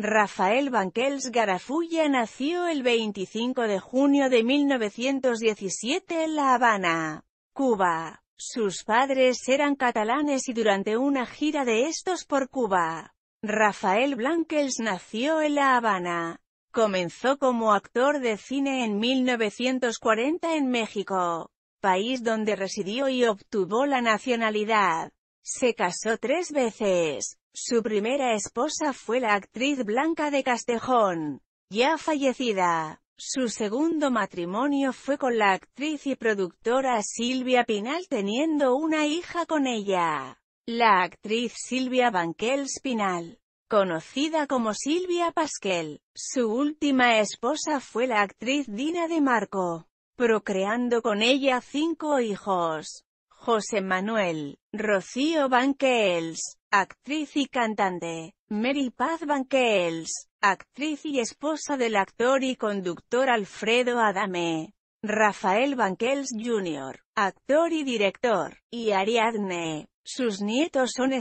Rafael Banquels Garafulla nació el 25 de junio de 1917 en La Habana, Cuba. Sus padres eran catalanes y durante una gira de estos por Cuba, Rafael Blanquels nació en La Habana. Comenzó como actor de cine en 1940 en México, país donde residió y obtuvo la nacionalidad. Se casó tres veces. Su primera esposa fue la actriz Blanca de Castejón, ya fallecida. Su segundo matrimonio fue con la actriz y productora Silvia Pinal teniendo una hija con ella. La actriz Silvia Banquels Pinal, conocida como Silvia Pasquel, su última esposa fue la actriz Dina de Marco, procreando con ella cinco hijos. José Manuel, Rocío Banquels, actriz y cantante. Mary Paz Banquels, actriz y esposa del actor y conductor Alfredo Adame. Rafael Banquels Jr., actor y director, y Ariadne. Sus nietos son y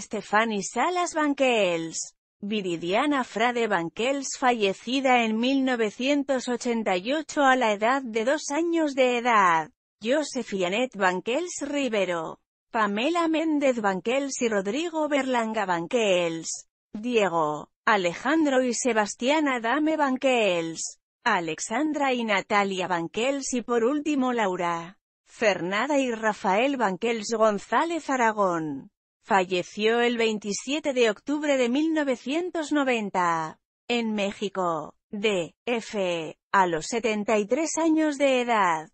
Salas Banquels, Viridiana Frade Banquels fallecida en 1988 a la edad de dos años de edad, Joseph Yanet Banquels Rivero, Pamela Méndez Banquels y Rodrigo Berlanga Banquels. Diego, Alejandro y Sebastián Adame Banquels. Alexandra y Natalia Banquels y por último Laura. Fernanda y Rafael Banquels González Aragón. Falleció el 27 de octubre de 1990. En México. de, F. A los 73 años de edad.